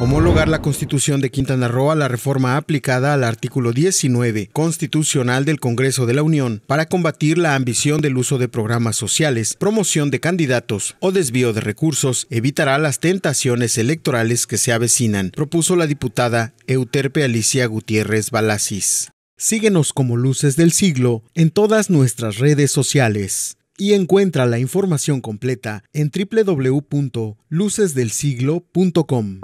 Homologar la Constitución de Quintana Roo a la reforma aplicada al artículo 19 constitucional del Congreso de la Unión para combatir la ambición del uso de programas sociales, promoción de candidatos o desvío de recursos evitará las tentaciones electorales que se avecinan, propuso la diputada Euterpe Alicia Gutiérrez Balasis. Síguenos como Luces del Siglo en todas nuestras redes sociales y encuentra la información completa en www.lucesdelsiglo.com.